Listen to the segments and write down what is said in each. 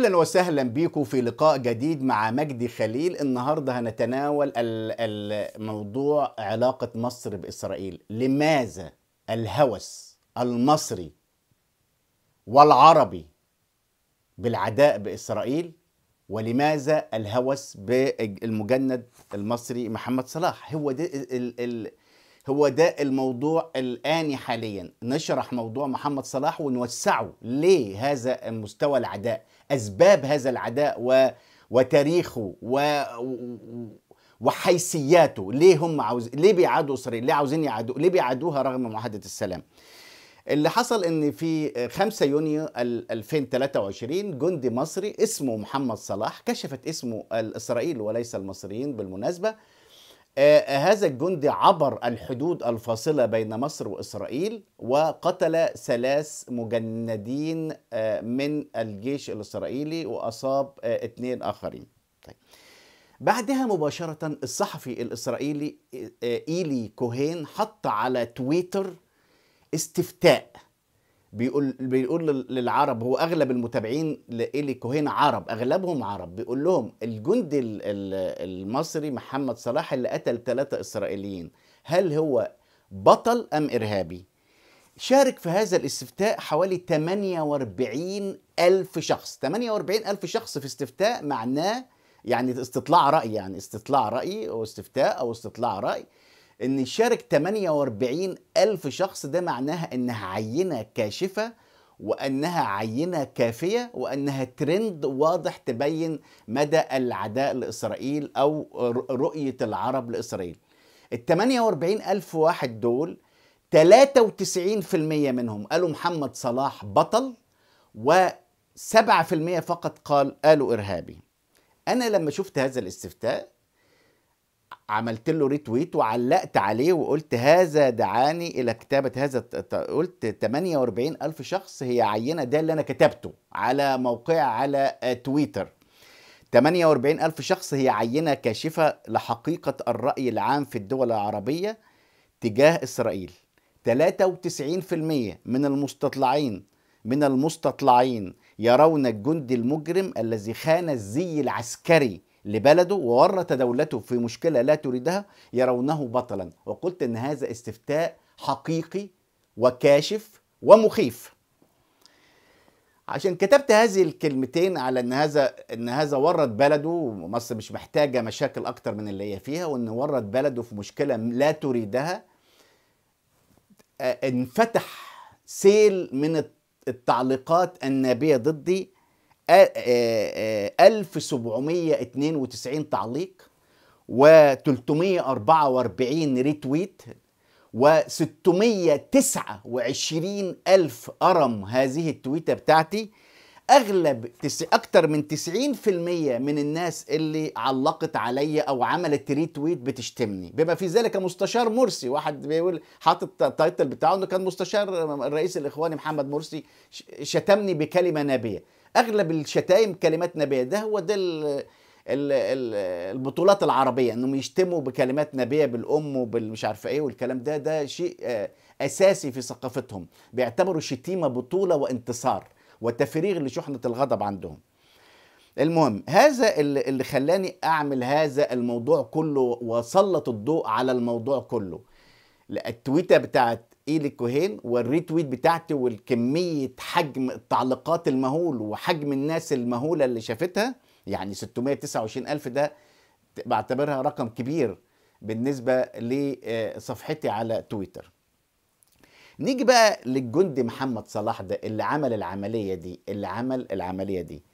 اهلا وسهلا بيكم في لقاء جديد مع مجدي خليل النهارده هنتناول الموضوع علاقه مصر باسرائيل لماذا الهوس المصري والعربي بالعداء باسرائيل ولماذا الهوس بالمجند المصري محمد صلاح هو ده ال ال هو ده الموضوع الآن حاليا نشرح موضوع محمد صلاح ونوسعه ليه هذا المستوى العداء أسباب هذا العداء و... وتاريخه و... وحيثياته ليه هم عاوز ليه بيعادوا اسرائيل ليه عاوزين يعادوا ليه بيعادوها رغم معاهده السلام اللي حصل ان في 5 يونيو 2023 جندي مصري اسمه محمد صلاح كشفت اسمه الاسرائيل وليس المصريين بالمناسبه آه، آه، هذا الجندي عبر الحدود الفاصلة بين مصر وإسرائيل وقتل ثلاث مجندين آه، من الجيش الإسرائيلي وأصاب اثنين آخرين طيب. بعدها مباشرة الصحفي الإسرائيلي إيلي كوهين حط على تويتر استفتاء بيقول بيقول للعرب هو اغلب المتابعين لإلي كوهين عرب اغلبهم عرب بيقول لهم الجندي المصري محمد صلاح اللي قتل ثلاثه اسرائيليين هل هو بطل ام ارهابي شارك في هذا الاستفتاء حوالي 48 ألف شخص 48 ألف شخص في استفتاء معناه يعني استطلاع رأي يعني استطلاع رأي أو استفتاء أو استطلاع رأي ان يشارك 48 ألف شخص ده معناها انها عينة كاشفة وانها عينه كافيه وانها ترند واضح تبين مدى العداء لاسرائيل او رؤيه العرب لاسرائيل. ال 48 ألف واحد دول 93% منهم قالوا محمد صلاح بطل و7% فقط قال قالوا ارهابي. انا لما شفت هذا الاستفتاء عملت له ريتويت وعلقت عليه وقلت هذا دعاني الى كتابه هذا قلت 48 الف شخص هي عينه ده اللي انا كتبته على موقعي على تويتر 48 الف شخص هي عينه كاشفه لحقيقه الراي العام في الدول العربيه تجاه اسرائيل 93% من المستطلعين من المستطلعين يرون الجندي المجرم الذي خان الزي العسكري لبلده وورط دولته في مشكلة لا تريدها يرونه بطلا وقلت أن هذا استفتاء حقيقي وكاشف ومخيف عشان كتبت هذه الكلمتين على ان هذا ان هذا ورط بلده ومصر مش محتاجه مشاكل اكتر من اللي هي فيها وان ورط بلده في مشكله لا تريدها آه، انفتح سيل من التعليقات النابيه ضدي 1792 تعليق و344 ريتويت و629 ألف أرم هذه التويتة بتاعتي أغلب تس... أكتر من 90% من الناس اللي علقت عليا أو عملت ريتويت بتشتمني بما في ذلك مستشار مرسي واحد بيقول حاطط التايتل بتاعه إنه كان مستشار الرئيس الإخواني محمد مرسي شتمني بكلمة نابية اغلب الشتايم كلمات نبيه ده هو ده البطولات العربيه انهم يشتموا بكلمات نبيه بالام وبالمش عارفه ايه والكلام ده ده شيء آه، اساسي في ثقافتهم بيعتبروا الشتيمه بطوله وانتصار وتفريغ لشحنه الغضب عندهم المهم هذا اللي خلاني اعمل هذا الموضوع كله وسلط الضوء على الموضوع كله التويته بتاعت ايلي كوهين والريتويت بتاعتي والكميه حجم التعليقات المهول وحجم الناس المهوله اللي شافتها يعني 629 الف ده بعتبرها رقم كبير بالنسبه لصفحتي على تويتر نيجي بقى للجندي محمد صلاح ده اللي عمل العمليه دي اللي عمل العمليه دي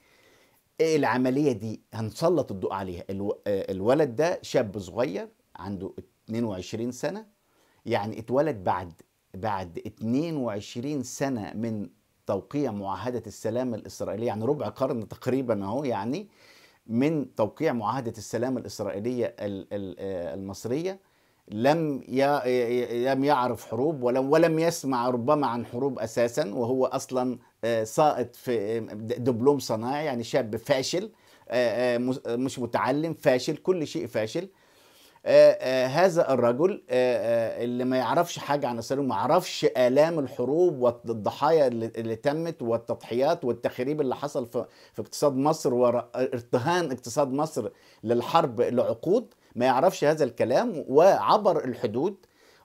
ايه العمليه دي هنسلط الضوء عليها آه، الولد ده شاب صغير عنده 22 سنه يعني اتولد بعد بعد 22 سنه من توقيع معاهده السلام الاسرائيليه يعني ربع قرن تقريبا اهو يعني من توقيع معاهده السلام الاسرائيليه المصريه لم لم يعرف حروب ولم ولم يسمع ربما عن حروب اساسا وهو اصلا آه، سائط في آه، دبلوم صناعي يعني شاب فاشل آه، مش متعلم فاشل كل شيء فاشل آه، آه، هذا الرجل آه، اللي ما يعرفش حاجه عن السلام ما يعرفش الام الحروب والضحايا اللي تمت والتضحيات والتخريب اللي حصل في اقتصاد مصر وارتهان اقتصاد مصر للحرب لعقود ما يعرفش هذا الكلام وعبر الحدود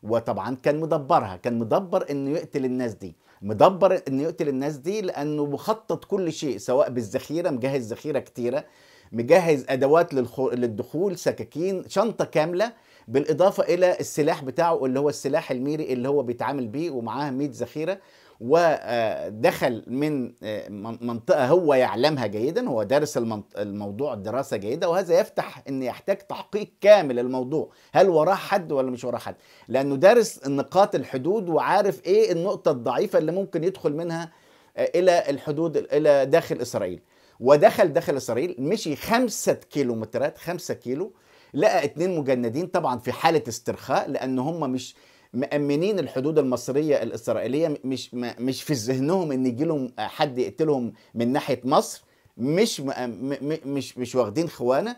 وطبعا كان مدبرها كان مدبر انه يقتل الناس دي مدبر انه يقتل الناس دي لانه مخطط كل شيء سواء بالذخيره مجهز ذخيره كتيره مجهز ادوات للدخول سكاكين شنطه كامله بالاضافه الى السلاح بتاعه اللي هو السلاح الميري اللي هو بيتعامل بيه ومعاه 100 ذخيره ودخل آه، من آه، منطقه هو يعلمها جيدا هو دارس الموضوع دراسه جيده وهذا يفتح ان يحتاج تحقيق كامل الموضوع هل وراه حد ولا مش وراه حد لانه دارس نقاط الحدود وعارف ايه النقطه الضعيفه اللي ممكن يدخل منها آه، الى الحدود الى داخل اسرائيل ودخل داخل اسرائيل مشي خمسة كيلومترات خمسة كيلو لقى اتنين مجندين طبعا في حالة استرخاء لان هم مش مأمنين الحدود المصرية الإسرائيلية مش مش في ذهنهم إن يجي لهم حد يقتلهم من ناحية مصر مش مش مش واخدين خوانة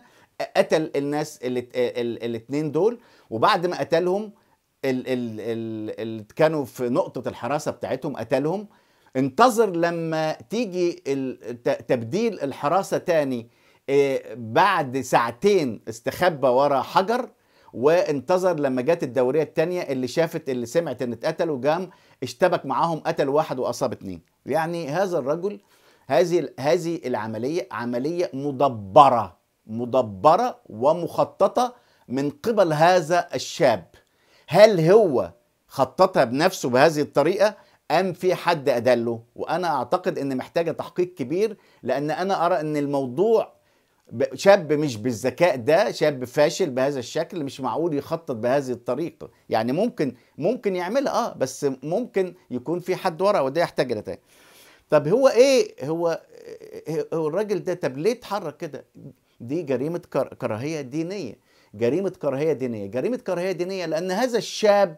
قتل الناس الاثنين دول وبعد ما قتلهم اللي كانوا في نقطة الحراسة بتاعتهم قتلهم انتظر لما تيجي تبديل الحراسة تاني آه، بعد ساعتين استخبى ورا حجر وانتظر لما جت الدورية التانية اللي شافت اللي سمعت ان اتقتل وجام اشتبك معاهم قتل واحد واصاب اتنين يعني هذا الرجل هذه هذه العملية عملية مدبرة مدبرة ومخططة من قبل هذا الشاب هل هو خططها بنفسه بهذه الطريقة أم في حد أدله وأنا أعتقد أن محتاجة تحقيق كبير لأن أنا أرى أن الموضوع شاب مش بالذكاء ده شاب فاشل بهذا الشكل مش معقول يخطط بهذه الطريقة يعني ممكن ممكن يعملها اه بس ممكن يكون في حد ورا وده يحتاج لتاني طب هو ايه هو, هو الراجل ده طب ليه اتحرك كده دي جريمة كراهية دينية جريمة كراهية دينية جريمة كراهية دينية لأن هذا الشاب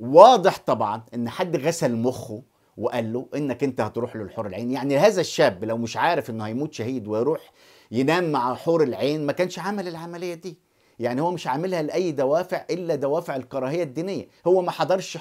واضح طبعا ان حد غسل مخه وقال له انك انت هتروح للحور العين يعني هذا الشاب لو مش عارف انه هيموت شهيد ويروح ينام مع حور العين ما كانش عمل العمليه دي يعني هو مش عاملها لاي دوافع الا دوافع الكراهيه الدينيه هو ما حضرش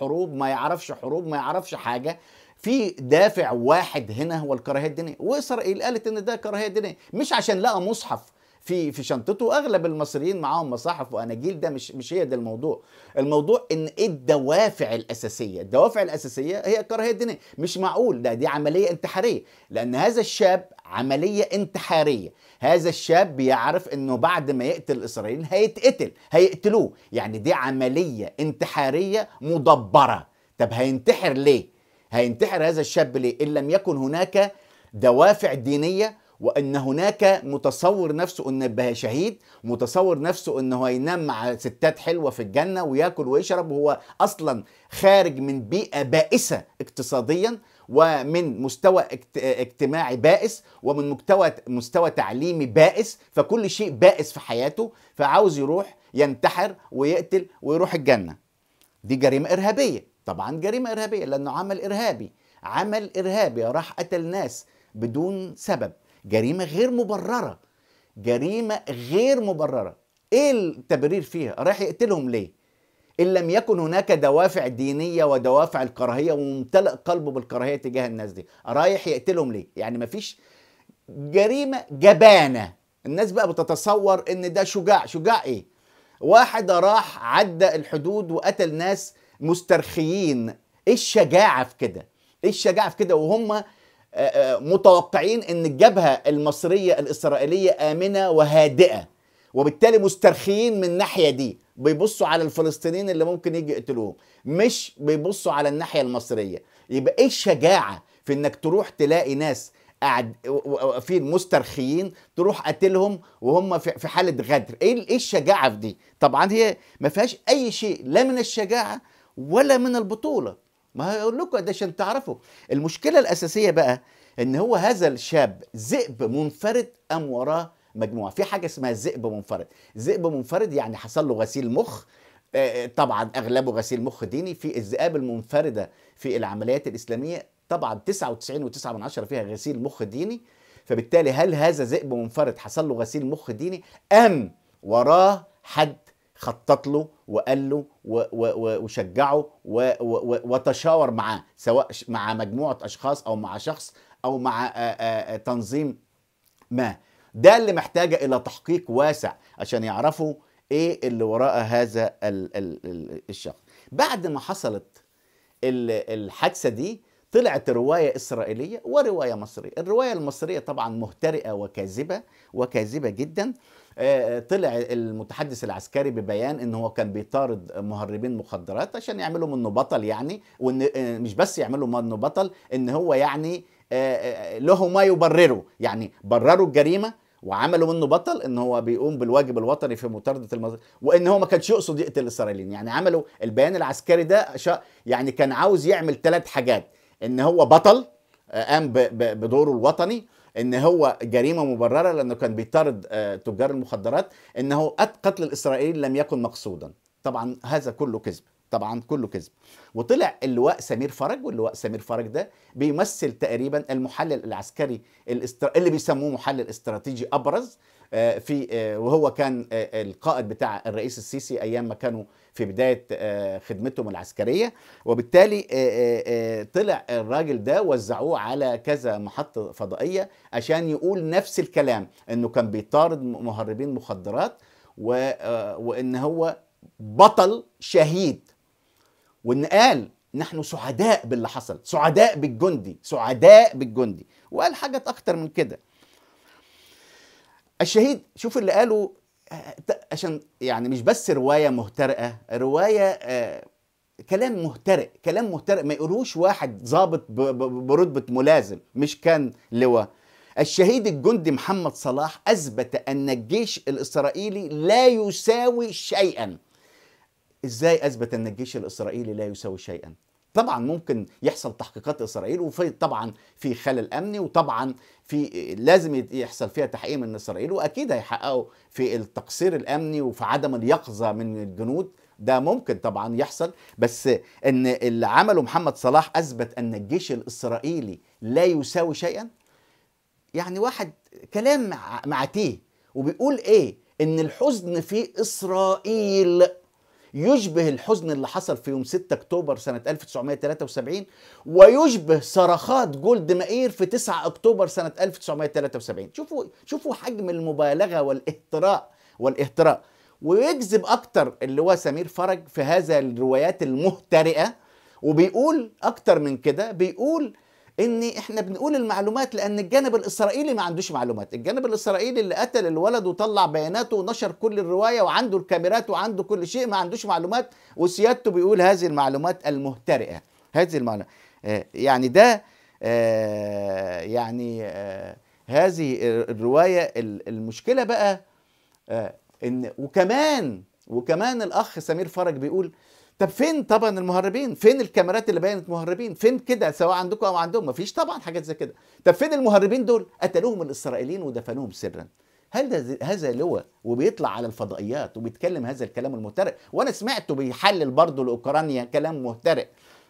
حروب ما يعرفش حروب ما يعرفش حاجه في دافع واحد هنا هو الكراهيه الدينيه واسرائيل قالت ان ده كراهيه دينيه مش عشان لقى مصحف في في شنطته اغلب المصريين معاهم مصاحف واناجيل ده مش مش هي ده الموضوع الموضوع ان ايه الدوافع الاساسيه الدوافع الاساسيه هي الكراهيه الدينيه مش معقول ده دي عمليه انتحاريه لان هذا الشاب عمليه انتحاريه هذا الشاب بيعرف انه بعد ما يقتل الاسرائيليين هيتقتل هيقتلوه يعني دي عمليه انتحاريه مدبره طب هينتحر ليه هينتحر هذا الشاب ليه ان لم يكن هناك دوافع دينيه وان هناك متصور نفسه ان شهيد متصور نفسه انه هينام مع ستات حلوه في الجنه وياكل ويشرب وهو اصلا خارج من بيئه بائسه اقتصاديا ومن مستوى اجتماعي بائس ومن مستوى مستوى تعليمي بائس فكل شيء بائس في حياته فعاوز يروح ينتحر ويقتل ويروح الجنه دي جريمه ارهابيه طبعا جريمه ارهابيه لانه عمل ارهابي عمل ارهابي راح قتل ناس بدون سبب جريمه غير مبرره جريمه غير مبرره ايه التبرير فيها رايح يقتلهم ليه ان لم يكن هناك دوافع دينيه ودوافع الكراهيه وممتلئ قلبه بالكراهيه تجاه الناس دي رايح يقتلهم ليه يعني مفيش جريمه جبانه الناس بقى بتتصور ان ده شجاع شجاع ايه واحد راح عدى الحدود وقتل ناس مسترخيين ايه الشجاعه في كده ايه الشجاعه في كده وهم آه، آه، متوقعين ان الجبهه المصريه الاسرائيليه امنه وهادئه وبالتالي مسترخيين من الناحيه دي بيبصوا على الفلسطينيين اللي ممكن يجي يقتلوهم مش بيبصوا على الناحيه المصريه يبقى ايه الشجاعه في انك تروح تلاقي ناس قاعد في مسترخيين تروح قاتلهم وهم في حاله غدر إيه, ايه الشجاعه في دي طبعا هي ما فيهاش اي شيء لا من الشجاعه ولا من البطوله ما هقول لكم ده عشان تعرفوا المشكله الاساسيه بقى ان هو هذا الشاب ذئب منفرد ام وراه مجموعه في حاجه اسمها ذئب منفرد ذئب منفرد يعني حصل له غسيل مخ آه، آه، طبعا اغلبه غسيل مخ ديني في الذئاب المنفرده في العمليات الاسلاميه طبعا 99.9 فيها غسيل مخ ديني فبالتالي هل هذا ذئب منفرد حصل له غسيل مخ ديني ام وراه حد خطط له وقال له وشجعه وتشاور معاه سواء مع مجموعه اشخاص او مع شخص او مع تنظيم ما ده اللي محتاجه الى تحقيق واسع عشان يعرفوا ايه اللي وراء هذا الشخص بعد ما حصلت الحادثه دي طلعت رواية إسرائيلية ورواية مصرية الرواية المصرية طبعا مهترئة وكاذبة وكاذبة جدا آه، طلع المتحدث العسكري ببيان ان هو كان بيطارد مهربين مخدرات عشان يعملوا منه بطل يعني وان آه، مش بس يعملوا منه بطل ان هو يعني آه، له ما يبرره يعني برروا الجريمه وعملوا منه بطل ان هو بيقوم بالواجب الوطني في مطارده المظلوم وان هو ما كانش يقصد يقتل الاسرائيليين يعني عملوا البيان العسكري ده يعني كان عاوز يعمل ثلاث حاجات ان هو بطل آه، قام بدوره الوطني ان هو جريمه مبرره لانه كان بيطارد آه، تجار المخدرات انه قتل الاسرائيليين لم يكن مقصودا طبعا هذا كله كذب طبعا كله كذب وطلع اللواء سمير فرج واللواء سمير فرج ده بيمثل تقريبا المحلل العسكري الاستر... اللي بيسموه محلل استراتيجي ابرز آه، في آه، وهو كان آه، القائد بتاع الرئيس السيسي ايام ما كانوا في بدايه خدمتهم العسكريه وبالتالي طلع الراجل ده وزعوه على كذا محطه فضائيه عشان يقول نفس الكلام انه كان بيطارد مهربين مخدرات وان هو بطل شهيد وان قال نحن سعداء باللي حصل سعداء بالجندي سعداء بالجندي وقال حاجات اكتر من كده الشهيد شوف اللي قاله آه، عشان يعني مش بس روايه مهترئه روايه آه، كلام مهترئ كلام مهترئ ما يقولوش واحد ضابط برتبه ملازم مش كان لواء الشهيد الجندي محمد صلاح اثبت ان الجيش الاسرائيلي لا يساوي شيئا ازاي اثبت ان الجيش الاسرائيلي لا يساوي شيئا طبعا ممكن يحصل تحقيقات اسرائيل وفي طبعا في خلل امني وطبعا في لازم يحصل فيها تحقيق من اسرائيل واكيد هيحققوا في التقصير الامني وفي عدم اليقظه من الجنود ده ممكن طبعا يحصل بس ان اللي عمله محمد صلاح اثبت ان الجيش الاسرائيلي لا يساوي شيئا يعني واحد كلام مع معتيه وبيقول ايه ان الحزن في اسرائيل يشبه الحزن اللي حصل في يوم 6 اكتوبر سنه 1973 ويشبه صرخات جولد مائير في 9 اكتوبر سنه 1973 شوفوا شوفوا حجم المبالغه والاهتراء والاهتراء ويجذب اكتر اللي هو سمير فرج في هذا الروايات المهترئه وبيقول اكتر من كده بيقول ان احنا بنقول المعلومات لان الجانب الاسرائيلي ما عندوش معلومات الجانب الاسرائيلي اللي قتل الولد وطلع بياناته ونشر كل الروايه وعنده الكاميرات وعنده كل شيء ما عندوش معلومات وسيادته بيقول هذه المعلومات المهترئه هذه المعلومات آه، يعني ده آه، يعني آه، هذه الروايه المشكله بقى ان وكمان وكمان الاخ سمير فرج بيقول طب فين طبعا المهربين فين الكاميرات اللي بينت مهربين فين كده سواء عندكم او عندهم مفيش طبعا حاجات زي كده طب فين المهربين دول قتلوهم الاسرائيليين ودفنوهم سرا هل هذا لواء وبيطلع على الفضائيات وبيتكلم هذا الكلام المهترئ وانا سمعته بيحلل برضه لاوكرانيا كلام مهترئ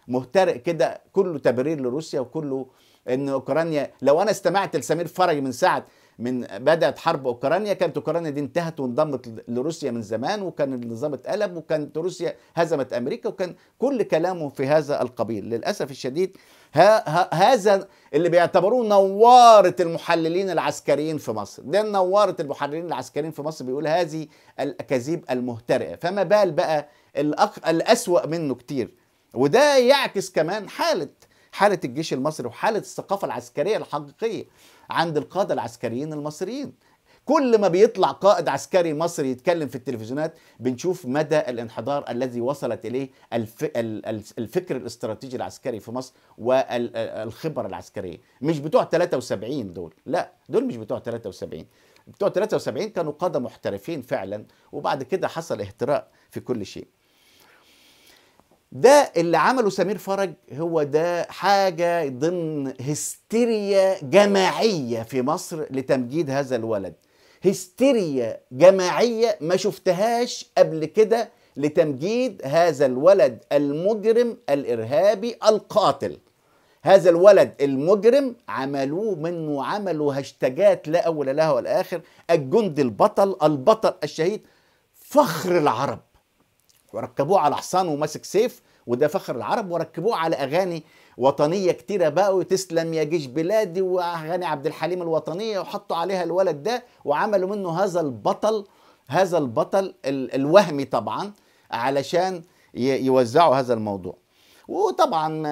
مهترئ كده كله تبرير لروسيا وكله ان اوكرانيا لو انا استمعت لسمير فرج من ساعه من بدات حرب اوكرانيا كانت اوكرانيا دي انتهت وانضمت لروسيا من زمان وكان النظام اتقلب وكانت روسيا هزمت امريكا وكان كل كلامه في هذا القبيل للاسف الشديد ها ها هذا اللي بيعتبروه نوارة المحللين العسكريين في مصر ده نوارة المحللين العسكريين في مصر بيقول هذه الأكاذيب المهترئة فما بال بقى الأق... الأسوأ منه كتير وده يعكس كمان حالة حالة الجيش المصري وحالة الثقافة العسكرية الحقيقية عند القادة العسكريين المصريين كل ما بيطلع قائد عسكري مصري يتكلم في التلفزيونات بنشوف مدى الانحدار الذي وصلت اليه الف... الفكر الاستراتيجي العسكري في مصر والخبره العسكريه مش بتوع 73 دول لا دول مش بتوع 73 بتوع 73 كانوا قاده محترفين فعلا وبعد كده حصل اهتراء في كل شيء ده اللي عمله سمير فرج هو ده حاجة ضمن هستيريا جماعية في مصر لتمجيد هذا الولد هستيريا جماعية ما شفتهاش قبل كده لتمجيد هذا الولد المجرم الإرهابي القاتل هذا الولد المجرم عملوه منه عملوا هاشتاجات لا أول لها ولا آخر الجندي البطل البطل الشهيد فخر العرب وركبوه على حصان وماسك سيف وده فخر العرب وركبوه على اغاني وطنيه كتيره بقى وتسلم يا جيش بلادي واغاني عبد الحليم الوطنيه وحطوا عليها الولد ده وعملوا منه هذا البطل هذا البطل الوهمي طبعا علشان يوزعوا هذا الموضوع وطبعا آه،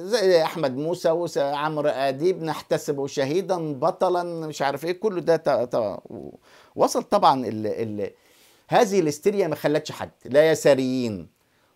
آه، زي احمد موسى وعمرو اديب نحتسبه شهيدا بطلا مش عارف ايه كله ده وصل طبعا ال ال هذه الهستيريا ما خلتش حد لا يساريين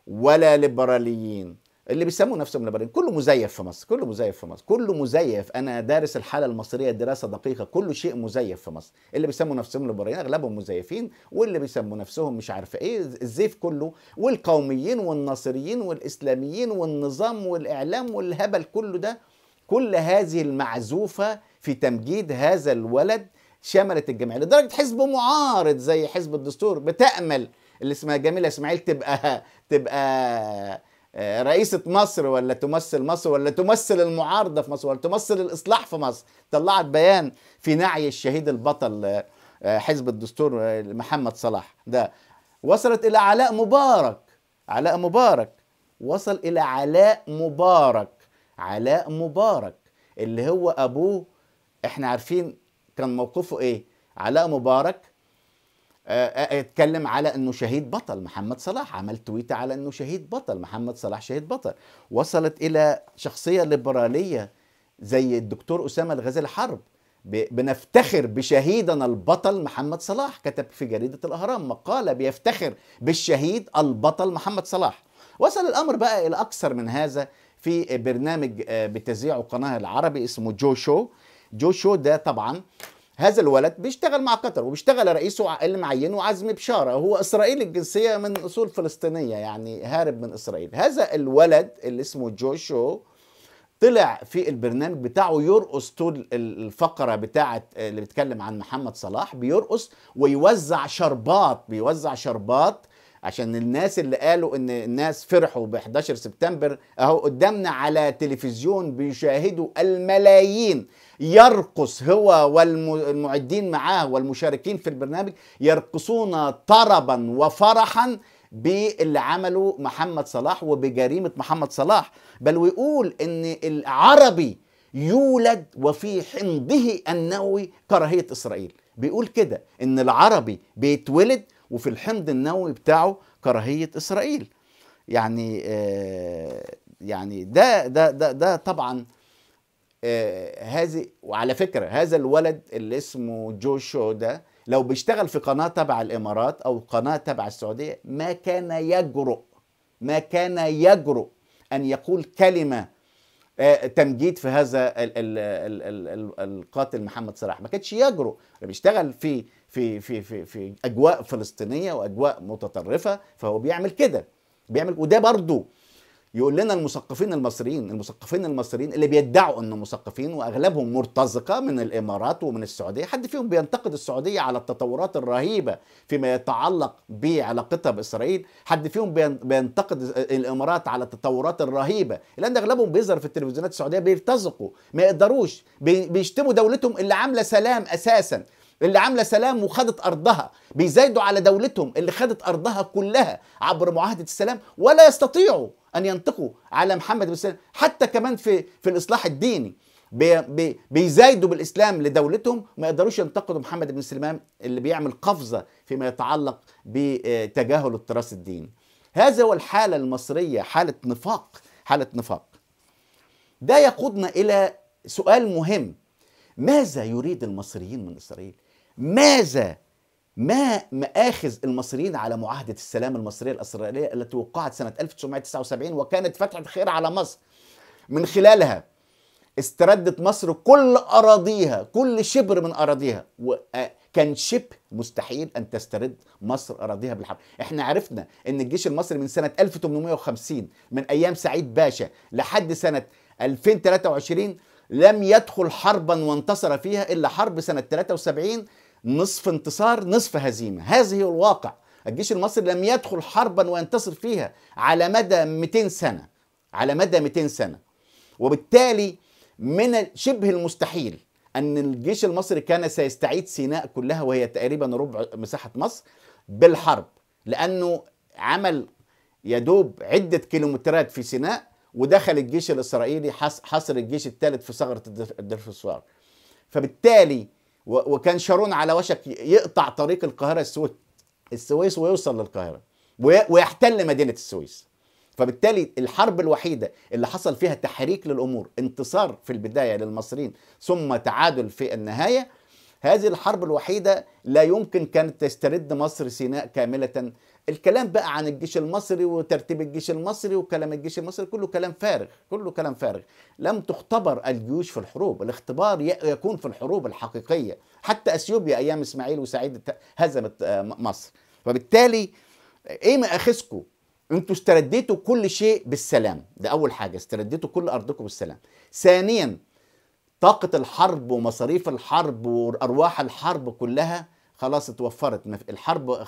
ولا ليبراليين اللي بيسموا نفسهم ليبراليين كله مزيف في مصر كله مزيف في مصر كله مزيف انا دارس الحاله المصريه دراسه دقيقه كل شيء مزيف في مصر اللي بيسموا نفسهم ليبراليين اغلبهم مزيفين واللي بيسموا نفسهم مش عارف ايه الزيف كله والقوميين والناصريين والاسلاميين والنظام والاعلام والهبل كله ده كل هذه المعزوفه في تمجيد هذا الولد شملت الجميع لدرجه حزب معارض زي حزب الدستور بتامل اللي اسمها جميله اسماعيل تبقى تبقى آه، رئيسة مصر ولا تمثل مصر ولا تمثل المعارضة في مصر ولا تمثل الإصلاح في مصر طلعت بيان في نعي الشهيد البطل آه، آه، حزب الدستور محمد صلاح ده وصلت إلى علاء مبارك علاء مبارك وصل إلى علاء مبارك علاء مبارك اللي هو أبوه احنا عارفين كان موقفه ايه علاء مبارك اتكلم آه، آه، على انه شهيد بطل محمد صلاح عمل تويته على انه شهيد بطل محمد صلاح شهيد بطل وصلت الى شخصيه ليبراليه زي الدكتور اسامه الغزالي حرب بنفتخر بشهيدنا البطل محمد صلاح كتب في جريده الاهرام مقاله بيفتخر بالشهيد البطل محمد صلاح وصل الامر بقى الى اكثر من هذا في برنامج آه، بتذيعه قناه العربي اسمه جو شو جوشو ده طبعا هذا الولد بيشتغل مع قطر وبيشتغل رئيسه اللي معينه عزمي بشارة هو إسرائيلي الجنسية من أصول فلسطينية يعني هارب من إسرائيل هذا الولد اللي اسمه جوشو طلع في البرنامج بتاعه يرقص طول الفقرة بتاعة اللي بيتكلم عن محمد صلاح بيرقص ويوزع شربات بيوزع شربات عشان الناس اللي قالوا ان الناس فرحوا ب 11 سبتمبر اهو قدامنا على تلفزيون بيشاهدوا الملايين يرقص هو والمعدين معاه والمشاركين في البرنامج يرقصون طربا وفرحا باللي عمله محمد صلاح وبجريمة محمد صلاح بل ويقول ان العربي يولد وفي حمضه النووي كراهية إسرائيل بيقول كده ان العربي بيتولد وفي الحمض النووي بتاعه كراهية إسرائيل يعني آه يعني ده ده ده ده طبعا آه، هذه وعلى فكره هذا الولد اللي اسمه جو شو ده لو بيشتغل في قناه تبع الامارات او قناه تبع السعوديه ما كان يجرؤ ما كان يجرؤ ان يقول كلمه آه، تمجيد في هذا القاتل محمد صلاح ما كانش يجرؤ بيشتغل في في في في في اجواء فلسطينيه واجواء متطرفه فهو بيعمل كده بيعمل وده برضه يقول لنا المثقفين المصريين المثقفين المصريين اللي بيدعوا انهم مثقفين واغلبهم مرتزقه من الامارات ومن السعوديه حد فيهم بينتقد السعوديه على التطورات الرهيبه فيما يتعلق بعلاقتها باسرائيل حد فيهم بينتقد الامارات على التطورات الرهيبه لان اغلبهم بيظهر في التلفزيونات السعوديه بيرتزقوا ما يقدروش بيشتموا دولتهم اللي عامله سلام اساسا اللي عامله سلام وخدت ارضها بيزايدوا على دولتهم اللي خدت ارضها كلها عبر معاهده السلام ولا يستطيعوا ان ينطقوا على محمد بن سلمة حتى كمان في في الاصلاح الديني بي بي بيزايدوا بالاسلام لدولتهم ما يقدروش ينتقدوا محمد بن سلمان اللي بيعمل قفزه فيما يتعلق بتجاهل التراث الديني. هذا هو الحاله المصريه حاله نفاق حاله نفاق. ده يقودنا الى سؤال مهم ماذا يريد المصريين من اسرائيل؟ ماذا ما مآخذ المصريين على معاهدة السلام المصرية الإسرائيلية التي وقعت سنة 1979 وكانت فتحة خير على مصر من خلالها استردت مصر كل أراضيها كل شبر من أراضيها وكان آه، شبه مستحيل أن تسترد مصر أراضيها بالحرب احنا عرفنا أن الجيش المصري من سنة 1850 من أيام سعيد باشا لحد سنة 2023 لم يدخل حربا وانتصر فيها إلا حرب سنة 73 نصف انتصار نصف هزيمة هذه هو الواقع الجيش المصري لم يدخل حربا وينتصر فيها على مدى 200 سنة على مدى 200 سنة وبالتالي من شبه المستحيل أن الجيش المصري كان سيستعيد سيناء كلها وهي تقريبا ربع مساحة مصر بالحرب لأنه عمل يدوب عدة كيلومترات في سيناء ودخل الجيش الإسرائيلي حصر الجيش الثالث في ثغرة الدرفسوار فبالتالي وكان شارون على وشك يقطع طريق القاهره السويس السويس ويوصل للقاهره ويحتل مدينه السويس فبالتالي الحرب الوحيده اللي حصل فيها تحريك للامور انتصار في البدايه للمصريين ثم تعادل في النهايه هذه الحرب الوحيدة لا يمكن كانت تسترد مصر سيناء كاملة الكلام بقى عن الجيش المصري وترتيب الجيش المصري وكلام الجيش المصري كله كلام فارغ كله كلام فارغ لم تختبر الجيوش في الحروب الاختبار يكون في الحروب الحقيقية حتى أثيوبيا أيام إسماعيل وسعيد هزمت آه، مصر فبالتالي إيه مآخذكم انتوا استرديتوا كل شيء بالسلام ده اول حاجه استرديتوا كل ارضكم بالسلام ثانيا طاقة الحرب ومصاريف الحرب وأرواح الحرب كلها خلاص اتوفرت الحرب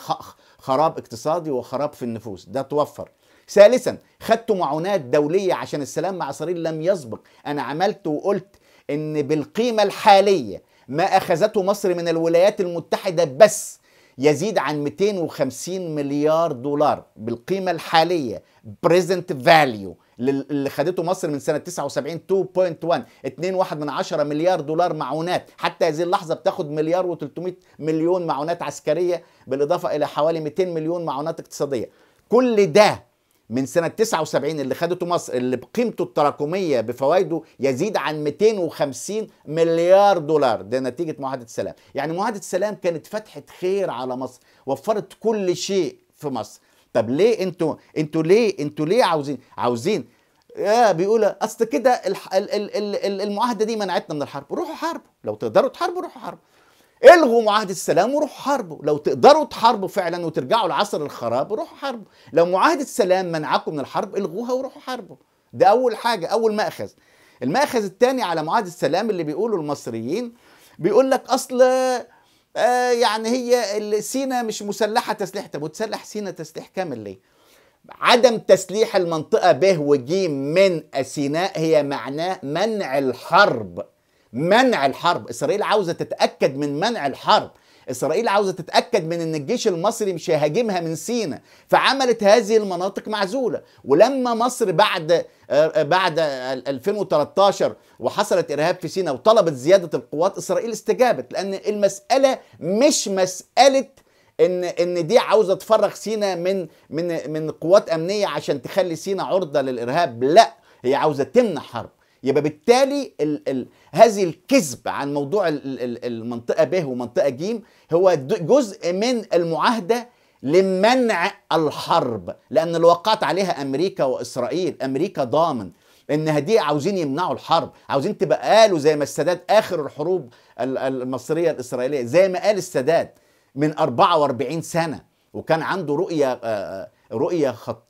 خراب اقتصادي وخراب في النفوس ده توفر ثالثا خدت معونات دولية عشان السلام مع إسرائيل لم يسبق أنا عملت وقلت إن بالقيمة الحالية ما أخذته مصر من الولايات المتحدة بس يزيد عن 250 مليار دولار بالقيمة الحالية present value اللي خدته مصر من سنه 79 2.1 2.1 من مليار دولار معونات حتى هذه اللحظه بتاخد مليار و300 مليون معونات عسكريه بالاضافه الى حوالي 200 مليون معونات اقتصاديه كل ده من سنة 79 اللي خدته مصر اللي بقيمته التراكمية بفوائده يزيد عن 250 مليار دولار ده نتيجة معاهدة السلام يعني معاهدة السلام كانت فتحة خير على مصر وفرت كل شيء في مصر طب ليه انتوا انتوا ليه انتوا ليه عاوزين عاوزين آه بيقول اصل كده الح... ال... ال... ال... المعاهده دي منعتنا من الحرب روحوا حاربوا لو تقدروا تحاربوا روحوا حاربوا الغوا معاهدة السلام وروحوا حاربوا، لو تقدروا تحاربوا فعلا وترجعوا لعصر الخراب روحوا حاربوا، لو معاهدة السلام منعكم من الحرب الغوها وروحوا حاربوا، ده أول حاجة أول مأخذ. المأخذ الثاني على معاهدة السلام اللي بيقوله المصريين بيقول لك أصل آه، يعني هي سينا مش مسلحه تسليح طب وتسلح سينا تسليح كامل ليه؟ عدم تسليح المنطقه ب وج من سيناء هي معناه منع الحرب منع الحرب اسرائيل عاوزه تتاكد من منع الحرب اسرائيل عاوزه تتاكد من ان الجيش المصري مش هيهاجمها من سينا فعملت هذه المناطق معزوله ولما مصر بعد آه، آه، بعد 2013 وحصلت ارهاب في سينا وطلبت زياده القوات اسرائيل استجابت لان المساله مش مساله ان ان دي عاوزه تفرغ سينا من من من قوات امنيه عشان تخلي سينا عرضه للارهاب لا هي عاوزه تمنع حرب يبقى بالتالي الـ الـ هذه الكذب عن موضوع المنطقه ب ومنطقه ج هو جزء من المعاهده لمنع الحرب لان اللي وقعت عليها امريكا واسرائيل امريكا ضامن ان دي عاوزين يمنعوا الحرب عاوزين تبقى قالوا زي ما السادات اخر الحروب المصريه الاسرائيليه زي ما قال السادات من 44 سنه وكان عنده رؤيه رؤيه خط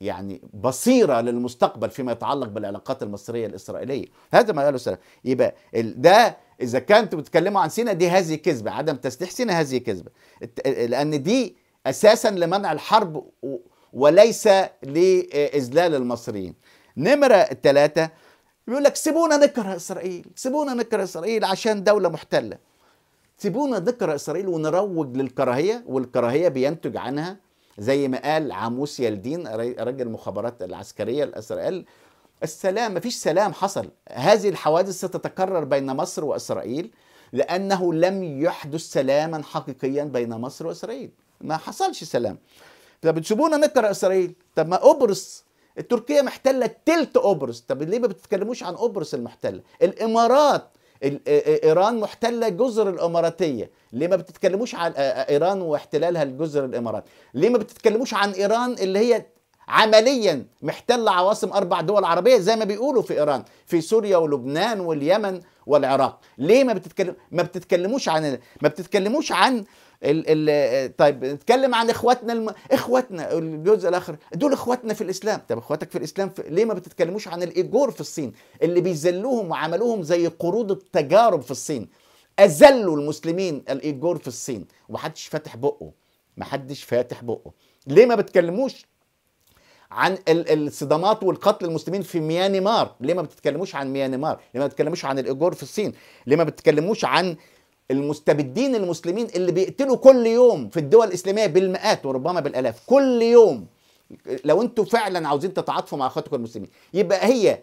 يعني بصيرة للمستقبل فيما يتعلق بالعلاقات المصرية الإسرائيلية هذا ما قاله سلام يبقى ده إذا كنتوا بتتكلموا عن سينا دي هذه كذبة عدم تسليح سينا هذه كذبة لأن دي أساسا لمنع الحرب وليس لإذلال المصريين نمرة ثلاثة بيقول لك سيبونا نكره إسرائيل سيبونا نكره إسرائيل عشان دولة محتلة سيبونا نكره إسرائيل ونروج للكراهية والكراهية بينتج عنها زي ما قال عاموس يلدين رجل المخابرات العسكريه الاسرائيل السلام مفيش سلام حصل هذه الحوادث ستتكرر بين مصر واسرائيل لانه لم يحدث سلاما حقيقيا بين مصر واسرائيل ما حصلش سلام طب بتسيبونا نقرا اسرائيل طب ما قبرص التركيه محتله تلت قبرص طب ليه ما بتتكلموش عن قبرص المحتله الامارات ايران محتله جزر الاماراتيه ليه ما بتتكلموش عن ايران واحتلالها لجزر الامارات ليه ما بتتكلموش عن ايران اللي هي عمليا محتله عواصم اربع دول عربيه زي ما بيقولوا في ايران في سوريا ولبنان واليمن والعراق ليه ما بتتكلم ما بتتكلموش عن ما بتتكلموش عن ال ال طيب نتكلم عن اخواتنا الم... اخواتنا الجزء الاخر دول اخواتنا في الاسلام طب اخواتك في الاسلام في... ليه ما بتتكلموش عن الايجور في الصين اللي بيذلوهم وعملوهم زي قروض التجارب في الصين اذلوا المسلمين الايجور في الصين ومحدش فاتح بقه محدش فاتح بقه ليه ما بتكلموش عن الصدامات والقتل المسلمين في ميانمار ليه ما بتتكلموش عن ميانمار ليه ما بتتكلموش عن الايجور في الصين ليه ما بتتكلموش عن المستبدين المسلمين اللي بيقتلوا كل يوم في الدول الاسلاميه بالمئات وربما بالالاف كل يوم لو انتوا فعلا عاوزين تتعاطفوا مع اخواتكم المسلمين يبقى هي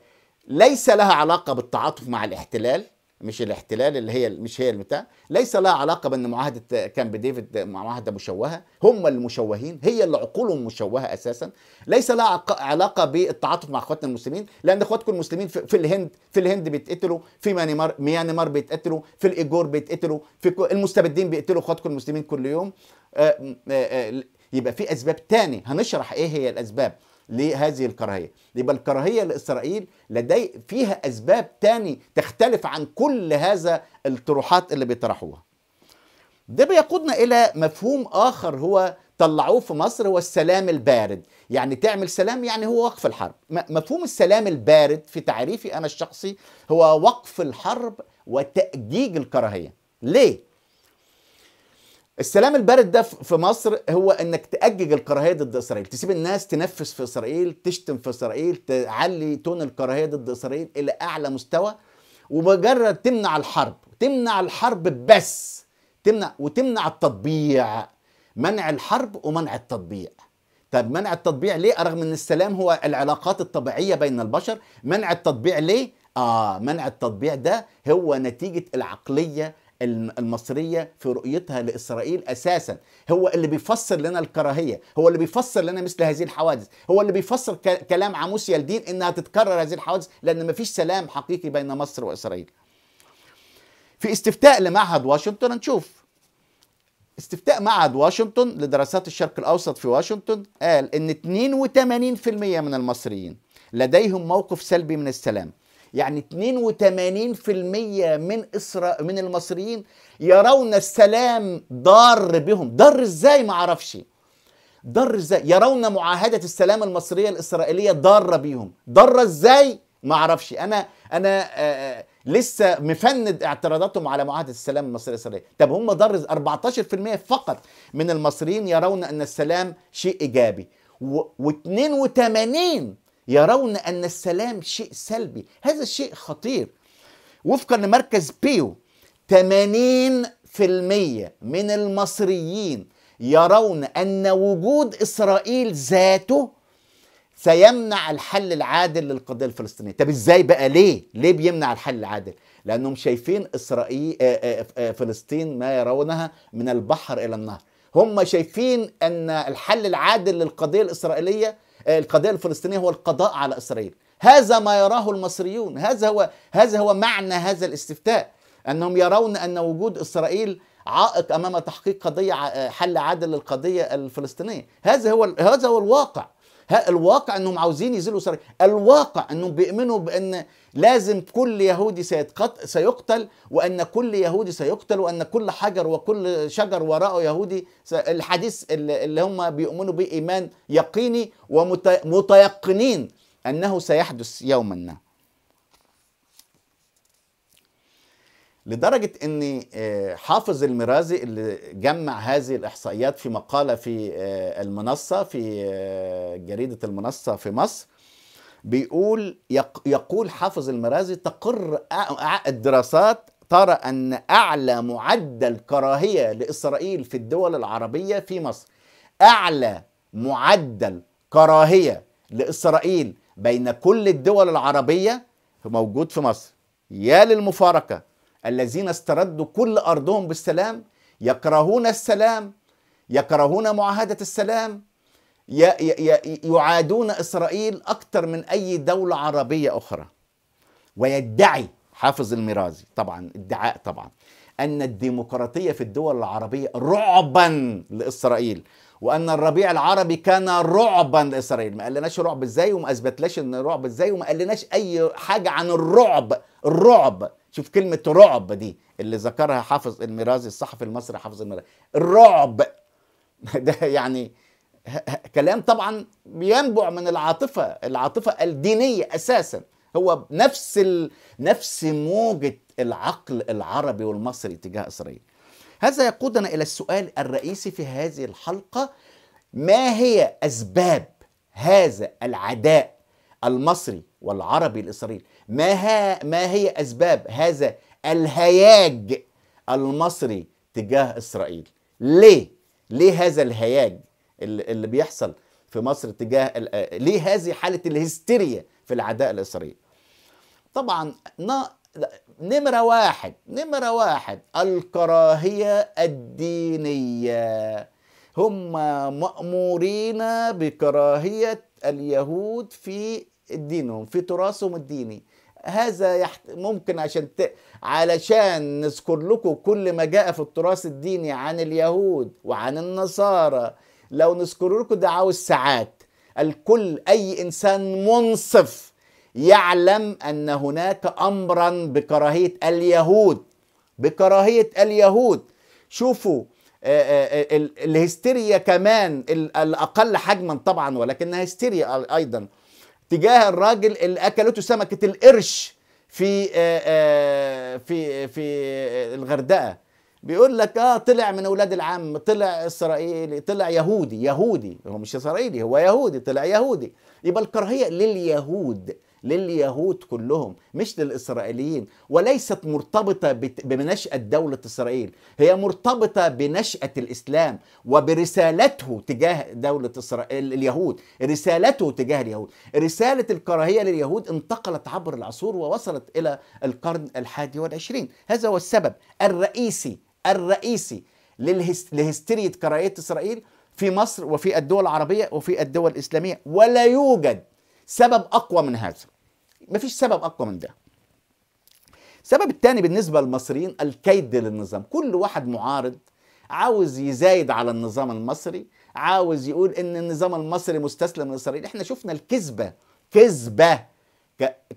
ليس لها علاقه بالتعاطف مع الاحتلال مش الاحتلال اللي هي مش هي البتاع ليس لها علاقه بان معاهده كامب ديفيد معاهده مشوهه هم المشوهين هي اللي عقولهم مشوهه اساسا ليس لها علاقه بالتعاطف مع اخواتنا المسلمين لان اخواتكم المسلمين في الهند في الهند بيتقتلوا في ميانمار ميانمار بيتقتلوا في الايجور بيتقتلوا في المستبدين بيقتلوا اخواتكم المسلمين كل يوم آه، آه، آه، يبقى في اسباب تاني هنشرح ايه هي الاسباب لهذه الكراهيه يبقى الكراهيه لاسرائيل لدي فيها اسباب تاني تختلف عن كل هذا الطروحات اللي بيطرحوها ده بيقودنا الى مفهوم اخر هو طلعوه في مصر هو السلام البارد يعني تعمل سلام يعني هو وقف الحرب مفهوم السلام البارد في تعريفي انا الشخصي هو وقف الحرب وتأجيج الكراهيه ليه السلام البارد ده في مصر هو انك تأجج الكراهيه ضد اسرائيل، تسيب الناس تنفس في اسرائيل، تشتم في اسرائيل، تعلي تون الكراهيه ضد اسرائيل الى اعلى مستوى ومجرد تمنع الحرب، تمنع الحرب بس تمنع وتمنع التطبيع منع الحرب ومنع التطبيع طب منع التطبيع ليه؟ رغم ان السلام هو العلاقات الطبيعيه بين البشر، منع التطبيع ليه؟ اه منع التطبيع ده هو نتيجه العقليه المصريه في رؤيتها لاسرائيل اساسا هو اللي بيفسر لنا الكراهيه هو اللي بيفسر لنا مثل هذه الحوادث هو اللي بيفسر كلام عموس يلدين انها تتكرر هذه الحوادث لان ما فيش سلام حقيقي بين مصر واسرائيل في استفتاء لمعهد واشنطن هنشوف استفتاء معهد واشنطن لدراسات الشرق الاوسط في واشنطن قال ان 82% من المصريين لديهم موقف سلبي من السلام يعني 82% من إسرا... من المصريين يرون السلام ضار بهم ضار ازاي ما اعرفش ضار ازاي يرون معاهدة السلام المصرية الإسرائيلية ضارة بيهم ضارة ازاي ما اعرفش انا انا لسه مفند اعتراضاتهم على معاهده السلام المصريه الاسرائيليه طب هم ضار 14% فقط من المصريين يرون ان السلام شيء ايجابي و82 يرون أن السلام شيء سلبي هذا الشيء خطير وفقا لمركز بيو 80% من المصريين يرون أن وجود إسرائيل ذاته سيمنع الحل العادل للقضية الفلسطينية طب إزاي بقى ليه؟ ليه بيمنع الحل العادل؟ لأنهم شايفين إسرائيل آه، آه، آه، فلسطين ما يرونها من البحر إلى النهر هم شايفين أن الحل العادل للقضية الإسرائيلية القضية الفلسطينية هو القضاء على إسرائيل هذا ما يراه المصريون هذا هو هذا هو معنى هذا الاستفتاء أنهم يرون أن وجود إسرائيل عائق أمام تحقيق قضية حل عادل للقضية الفلسطينية هذا هو هذا هو الواقع الواقع انهم عاوزين يزيلوا اسرائيل الواقع انهم بيؤمنوا بان لازم كل يهودي سيقتل وان كل يهودي سيقتل وان كل حجر وكل شجر وراءه يهودي الحديث اللي هم بيؤمنوا به ايمان يقيني ومتيقنين انه سيحدث يوما ما لدرجة أن آه، حافظ المرازي اللي جمع هذه الإحصائيات في مقالة في آه، المنصة في آه، جريدة المنصة في مصر بيقول يقول حافظ المرازي تقر الدراسات ترى أن أعلى معدل كراهية لإسرائيل في الدول العربية في مصر أعلى معدل كراهية لإسرائيل بين كل الدول العربية موجود في مصر يا للمفارقة الذين استردوا كل أرضهم بالسلام يكرهون السلام يكرهون معاهدة السلام يعادون إسرائيل أكثر من أي دولة عربية أخرى ويدعي حافظ الميرازي طبعا ادعاء طبعا أن الديمقراطية في الدول العربية رعبا لإسرائيل وأن الربيع العربي كان رعبا لإسرائيل ما قالناش رعب إزاي وما أثبتلاش إن رعب إزاي وما قالناش أي حاجة عن الرعب الرعب شوف كلمه رعب دي اللي ذكرها حافظ الميرازي الصحفي المصري حافظ الميرازي الرعب ده يعني كلام طبعا بينبع من العاطفه العاطفه الدينيه اساسا هو نفس ال... نفس موجه العقل العربي والمصري تجاه اسرائيل هذا يقودنا الى السؤال الرئيسي في هذه الحلقه ما هي اسباب هذا العداء المصري والعربي لاسرائيل ما, ها ما هي أسباب هذا الهياج المصري تجاه إسرائيل ليه ليه هذا الهياج اللي بيحصل في مصر تجاه ليه هذه حالة الهستيريا في العداء الإسرائيلي طبعا نمرة واحد نمرة واحد الكراهية الدينية هم مأمورين بكراهية اليهود في دينهم في تراثهم الديني هذا يحت... ممكن عشان ت... علشان نذكر لكم كل ما جاء في التراث الديني عن اليهود وعن النصارى لو نذكر لكم ده عاوز ساعات الكل اي انسان منصف يعلم ان هناك امرا بكراهيه اليهود بكراهيه اليهود شوفوا آه، آه، آه، الهستيريا كمان الاقل حجما طبعا ولكنها هستيريا ايضا تجاه الراجل اللي اكلته سمكه القرش في آه، آه، في في الغردقه بيقول لك اه طلع من اولاد العم طلع اسرائيلي طلع يهودي يهودي هو مش اسرائيلي هو يهودي طلع يهودي يبقى الكراهيه لليهود لليهود كلهم مش للإسرائيليين وليست مرتبطة بنشأة دولة إسرائيل هي مرتبطة بنشأة الإسلام وبرسالته تجاه دولة إسرائيل اليهود رسالته تجاه اليهود رسالة الكراهية لليهود انتقلت عبر العصور ووصلت إلى القرن الحادي والعشرين هذا هو السبب الرئيسي الرئيسي لهستيرية كراهية إسرائيل في مصر وفي الدول العربية وفي الدول الإسلامية ولا يوجد سبب أقوى من هذا ما فيش سبب اقوى من ده السبب الثاني بالنسبه للمصريين الكيد للنظام كل واحد معارض عاوز يزايد على النظام المصري عاوز يقول ان النظام المصري مستسلم لاسرائيل احنا شفنا الكذبه كذبه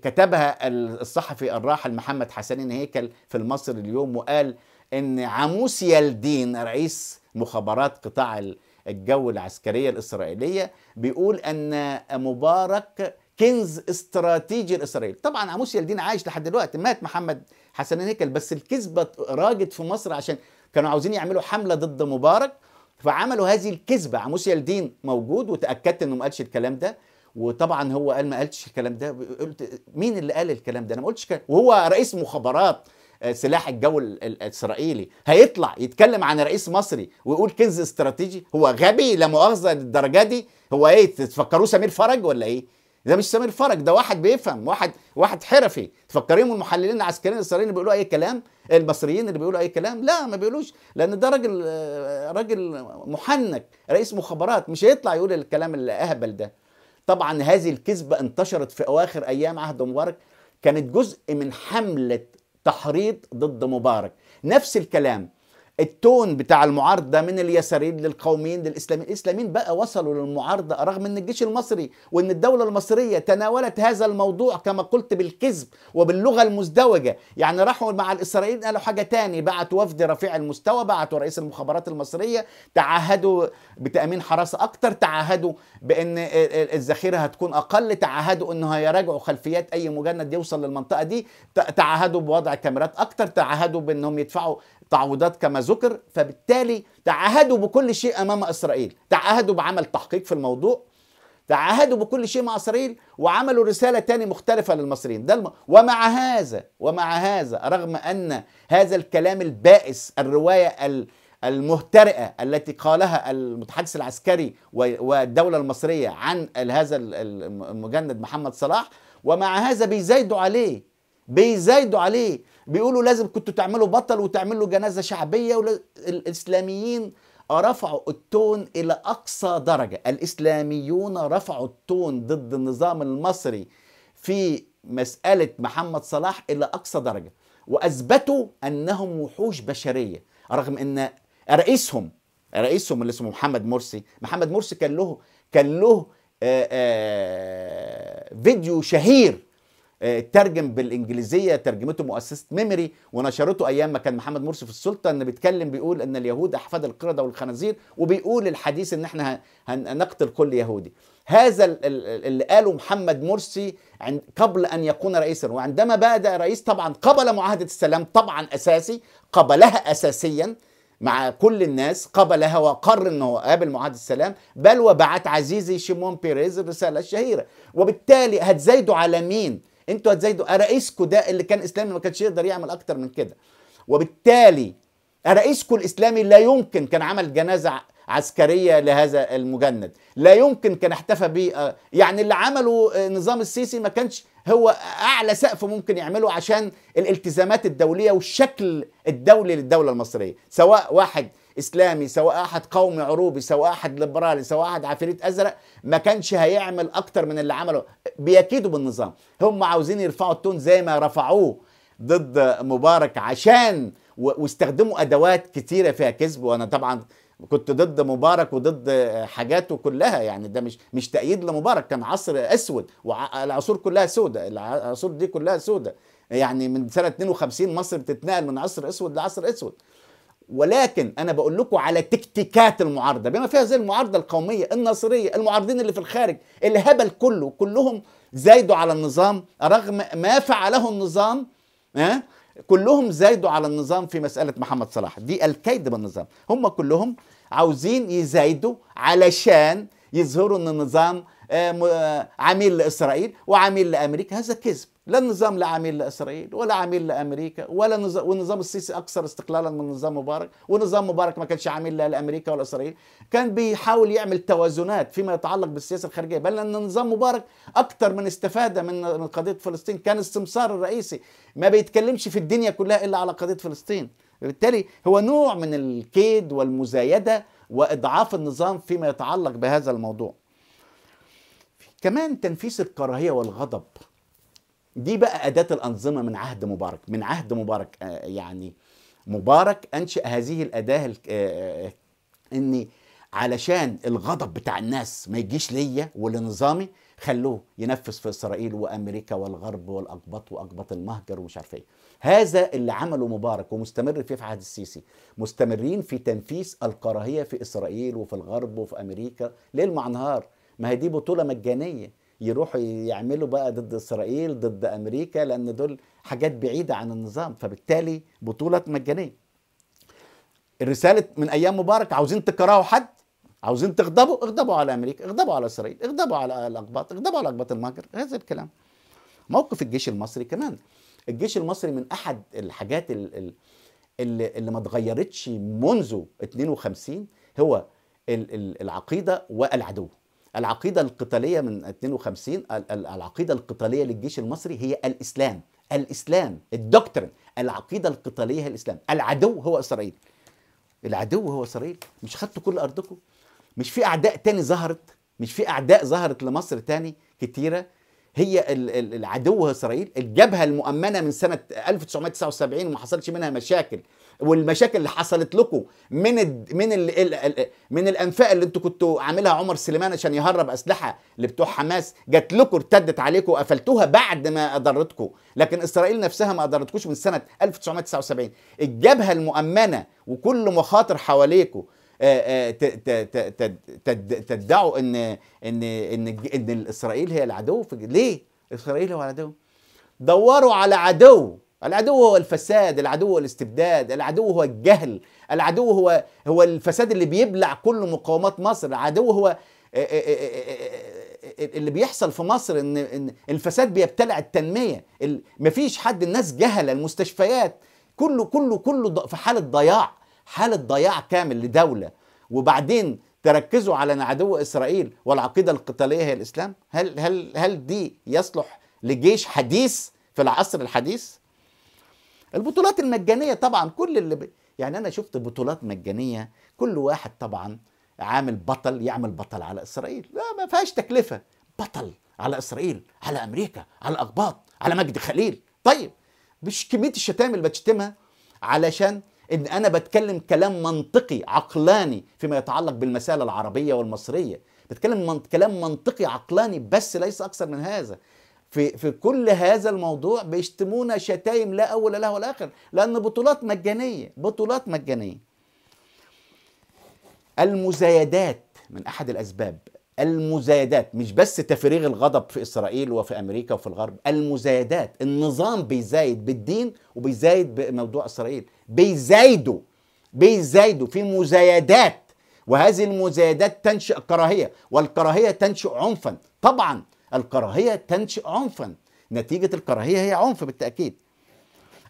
كتبها الصحفي الراحل محمد حسنين هيكل في المصري اليوم وقال ان عموسي الدين رئيس مخابرات قطاع الجو العسكريه الاسرائيليه بيقول ان مبارك كنز استراتيجي لاسرائيل طبعا عموس الدين عايش لحد دلوقتي مات محمد حسن هيكل بس الكذبه راجت في مصر عشان كانوا عاوزين يعملوا حمله ضد مبارك فعملوا هذه الكذبه عموس الدين موجود وتاكدت انه ما قالش الكلام ده وطبعا هو قال ما قالش الكلام ده قلت مين اللي قال الكلام ده انا ما قلتش كلام وهو رئيس مخابرات آه، سلاح الجو الاسرائيلي هيطلع يتكلم عن رئيس مصري ويقول كنز استراتيجي هو غبي لا مؤاخذه للدرجه دي هو ايه تفكروه سمير فرج ولا ايه ده مش سمير فرج ده واحد بيفهم واحد واحد حرفي تفكريهم المحللين العسكريين الاسرائيليين اللي بيقولوا اي كلام المصريين اللي بيقولوا اي كلام لا ما بيقولوش لان ده راجل آه، راجل محنك رئيس مخابرات مش هيطلع يقول الكلام الاهبل ده طبعا هذه الكذبه انتشرت في اواخر ايام عهد مبارك كانت جزء من حمله تحريض ضد مبارك نفس الكلام التون بتاع المعارضه من اليساريين للقوميين للاسلاميين، الاسلاميين بقى وصلوا للمعارضه رغم ان الجيش المصري وان الدوله المصريه تناولت هذا الموضوع كما قلت بالكذب وباللغه المزدوجه، يعني راحوا مع الاسرائيليين قالوا حاجه تاني، بعتوا وفد رفيع المستوى، بعتوا رئيس المخابرات المصريه، تعهدوا بتامين حراسه اكتر، تعهدوا بان الذخيره هتكون اقل، تعهدوا انه هيراجعوا خلفيات اي مجند يوصل للمنطقه دي، تعهدوا بوضع كاميرات اكتر، تعهدوا بانهم يدفعوا تعويضات كما ذكر فبالتالي تعهدوا بكل شيء امام اسرائيل تعهدوا بعمل تحقيق في الموضوع تعهدوا بكل شيء مع اسرائيل وعملوا رساله تاني مختلفه للمصريين ده الم... ومع هذا ومع هذا رغم ان هذا الكلام البائس الروايه ال... المهترئه التي قالها المتحدث العسكري والدوله المصريه عن هذا المجند محمد صلاح ومع هذا بيزايدوا عليه بيزايدوا عليه بيقولوا لازم كنتوا تعملوا بطل وتعملوا جنازه شعبيه والاسلاميين الاسلاميين رفعوا التون الى اقصى درجه الاسلاميون رفعوا التون ضد النظام المصري في مساله محمد صلاح الى اقصى درجه واثبتوا انهم وحوش بشريه رغم ان رئيسهم رئيسهم اللي اسمه محمد مرسي محمد مرسي كان له كان له آآ آه، آآ آه، فيديو شهير آه، ترجم بالانجليزيه ترجمته مؤسسه ميموري ونشرته ايام ما كان محمد مرسي في السلطه ان بيتكلم بيقول ان اليهود احفاد القرده والخنازير وبيقول الحديث ان احنا هنقتل كل يهودي هذا اللي قاله محمد مرسي عند قبل ان يكون رئيسا وعندما بدا رئيس طبعا قبل معاهده السلام طبعا اساسي قبلها اساسيا مع كل الناس قبلها وقر انه قابل معاهد السلام بل وبعت عزيزي شيمون بيريز الرساله الشهيره وبالتالي هتزايدوا على مين انتوا هتزايدوا رئيسكم ده اللي كان اسلامي ما كانش يقدر يعمل اكتر من كده وبالتالي رئيسكم الاسلامي لا يمكن كان عمل جنازه عسكريه لهذا المجند لا يمكن كان احتفى به آه، يعني اللي عمله آه، نظام السيسي ما كانش هو اعلى سقف ممكن يعمله عشان الالتزامات الدوليه والشكل الدولي للدوله المصريه سواء واحد اسلامي سواء احد قومي عروبي سواء احد ليبرالي سواء احد عفريت ازرق ما كانش هيعمل اكتر من اللي عمله بيكيدوا بالنظام هم عاوزين يرفعوا التون زي ما رفعوه ضد مبارك عشان واستخدموا ادوات كتيره فيها كذب وانا طبعا كنت ضد مبارك وضد حاجاته كلها يعني ده مش مش تأييد لمبارك كان عصر اسود والعصور كلها سودة العصور دي كلها سودة يعني من سنة 52 مصر بتتنقل من عصر اسود لعصر اسود ولكن انا بقول لكم على تكتيكات المعارضه بما فيها زي المعارضه القوميه الناصريه المعارضين اللي في الخارج الهبل كله كلهم زايدوا على النظام رغم ما فعله النظام ها كلهم زايدوا على النظام في مساله محمد صلاح دي الكيد بالنظام هم كلهم عاوزين يزايدوا علشان يظهروا ان النظام آه، آه، عميل لاسرائيل وعميل لامريكا هذا كذب لا النظام لا عميل لاسرائيل ولا عميل لامريكا ولا نظام والنظام السيسي اكثر استقلالا من نظام مبارك ونظام مبارك ما كانش عميل لا لامريكا ولا اسرائيل كان بيحاول يعمل توازنات فيما يتعلق بالسياسه الخارجيه بل ان نظام مبارك اكثر من استفاده من من قضيه فلسطين كان السمسار الرئيسي ما بيتكلمش في الدنيا كلها الا على قضيه فلسطين بالتالي هو نوع من الكيد والمزايده واضعاف النظام فيما يتعلق بهذا الموضوع كمان تنفيس الكراهيه والغضب دي بقى أداة الأنظمة من عهد مبارك من عهد مبارك آه، يعني مبارك أنشأ هذه الأداة آه، آه، إني علشان الغضب بتاع الناس ما يجيش ليا ولنظامي خلوه ينفذ في اسرائيل وامريكا والغرب والاقباط واقباط المهجر ومش عارف ايه. هذا اللي عمله مبارك ومستمر فيه في عهد السيسي، مستمرين في تنفيذ الكراهيه في اسرائيل وفي الغرب وفي امريكا ليل مع نهار، ما هي دي بطوله مجانيه. يروحوا يعملوا بقى ضد اسرائيل ضد امريكا لان دول حاجات بعيده عن النظام فبالتالي بطوله مجانيه الرساله من ايام مبارك عاوزين تكرهوا حد عاوزين تغضبوا اغضبوا على امريكا اغضبوا على اسرائيل اغضبوا على الاقباط اغضبوا على اقباط المجر هذا الكلام موقف الجيش المصري كمان الجيش المصري من احد الحاجات اللي, اللي ما اتغيرتش منذ 52 هو العقيده والعدو العقيدة القتالية من 52 العقيدة القتالية للجيش المصري هي الإسلام الإسلام الدكترين العقيدة القتالية هي الإسلام العدو هو إسرائيل العدو هو إسرائيل مش خدتوا كل أرضكم مش في أعداء تاني ظهرت مش في أعداء ظهرت لمصر تاني كتيرة هي العدو هو إسرائيل الجبهة المؤمنة من سنة 1979 وما حصلش منها مشاكل والمشاكل اللي حصلت لكم من الـ من الـ من الانفاق اللي انتوا كنتوا عاملها عمر سليمان عشان يهرب اسلحه لبتوع حماس جات لكم ارتدت عليكم وقفلتوها بعد ما اضرتكم لكن اسرائيل نفسها ما اضرتكوش من سنه 1979 الجبهه المؤمنه وكل مخاطر حواليكم آه، آه، تدعوا ان ان ان ان اسرائيل هي العدو ليه اسرائيل هو العدو دوروا على عدو العدو هو الفساد العدو هو الاستبداد العدو هو الجهل العدو هو هو الفساد اللي بيبلع كل مقاومات مصر العدو هو آه، آه، آه، اللي بيحصل في مصر ان الفساد بيبتلع التنميه مفيش حد الناس جهله المستشفيات كله كله كله في حاله ضياع حاله ضياع كامل لدوله وبعدين تركزوا على ان عدو اسرائيل والعقيده القتاليه هي الاسلام هل هل هل دي يصلح لجيش حديث في العصر الحديث البطولات المجانيه طبعا كل اللي ب... يعني انا شفت بطولات مجانيه كل واحد طبعا عامل بطل يعمل بطل على اسرائيل لا ما فيهاش تكلفه بطل على اسرائيل على امريكا على الاقباط على مجد خليل طيب مش كميه الشتائم اللي بتشتمها علشان ان انا بتكلم كلام منطقي عقلاني فيما يتعلق بالمساله العربيه والمصريه بتكلم من... كلام منطقي عقلاني بس ليس اكثر من هذا في في كل هذا الموضوع بيشتمونا شتايم لا اول لها ولا اخر لان بطولات مجانيه بطولات مجانيه المزايدات من احد الاسباب المزايدات مش بس تفريغ الغضب في اسرائيل وفي امريكا وفي الغرب المزايدات النظام بيزايد بالدين وبيزايد بموضوع اسرائيل بيزايدوا بيزايدوا في مزايدات وهذه المزايدات تنشئ كراهيه والكراهيه تنشئ عنفا طبعا الكراهية تنشئ عنفا نتيجة الكراهية هي عنف بالتأكيد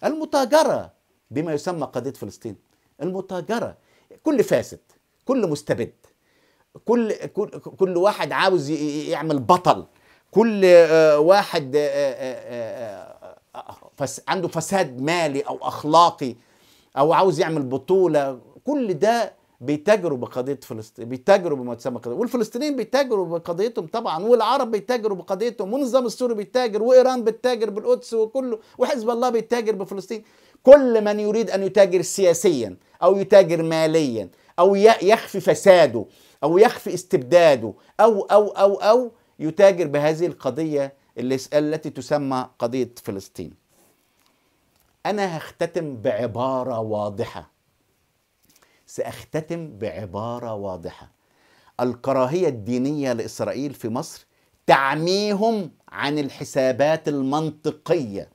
المتاجرة بما يسمى قضية فلسطين المتاجرة كل فاسد كل مستبد كل كل كل واحد عاوز يعمل بطل كل آه، واحد آه، آه، عنده فساد مالي او اخلاقي او عاوز يعمل بطوله كل ده بيتاجروا بقضيه فلسطين بيتاجروا بما تسمى قضيه والفلسطينيين بيتاجروا بقضيتهم طبعا والعرب بيتاجروا بقضيتهم والنظام السوري بيتاجر وايران بتتاجر بالقدس وكله وحزب الله بيتاجر بفلسطين كل من يريد ان يتاجر سياسيا او يتاجر ماليا او يخفي فساده او يخفي استبداده او او او او يتاجر بهذه القضيه التي تسمى قضيه فلسطين انا هختتم بعباره واضحه سأختتم بعبارة واضحة الكراهية الدينية لإسرائيل في مصر تعميهم عن الحسابات المنطقية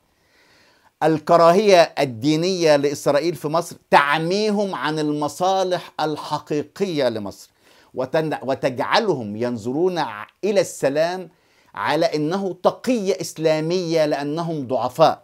الكراهية الدينية لإسرائيل في مصر تعميهم عن المصالح الحقيقية لمصر وتجعلهم ينظرون إلى السلام على أنه تقية إسلامية لأنهم ضعفاء